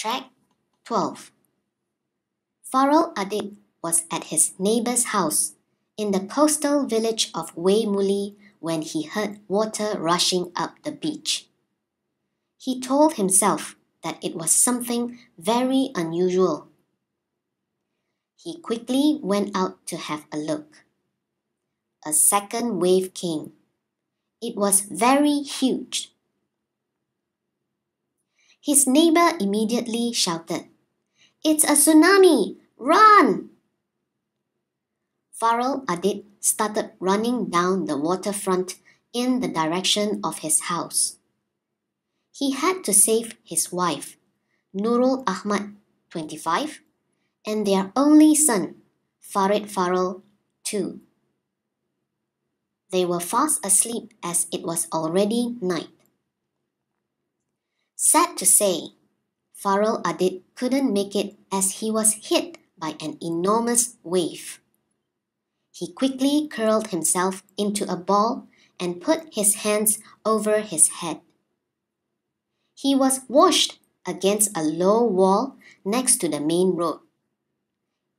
Track 12 Farrell Adib was at his neighbor's house in the coastal village of Waymuli when he heard water rushing up the beach. He told himself that it was something very unusual. He quickly went out to have a look. A second wave came. It was very huge his neighbor immediately shouted, It's a tsunami! Run! Farrell Adit started running down the waterfront in the direction of his house. He had to save his wife, Nurul Ahmad, 25, and their only son, Farid Farrell, 2. They were fast asleep as it was already night. Sad to say, Farrell Adit couldn't make it as he was hit by an enormous wave. He quickly curled himself into a ball and put his hands over his head. He was washed against a low wall next to the main road.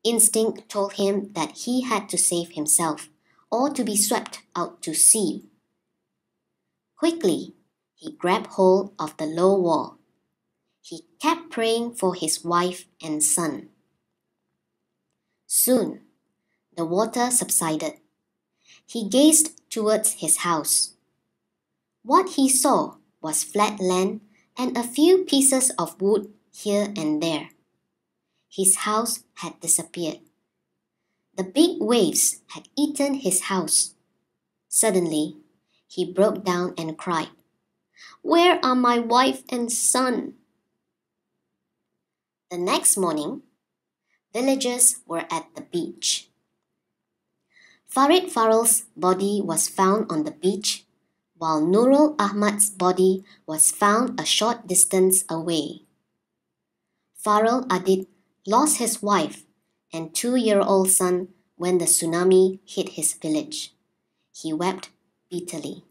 Instinct told him that he had to save himself or to be swept out to sea. Quickly, he grabbed hold of the low wall. He kept praying for his wife and son. Soon, the water subsided. He gazed towards his house. What he saw was flat land and a few pieces of wood here and there. His house had disappeared. The big waves had eaten his house. Suddenly, he broke down and cried, where are my wife and son? The next morning, villagers were at the beach. Farid Farrell's body was found on the beach, while Nurul Ahmad's body was found a short distance away. Farrell Adit lost his wife and two year old son when the tsunami hit his village. He wept bitterly.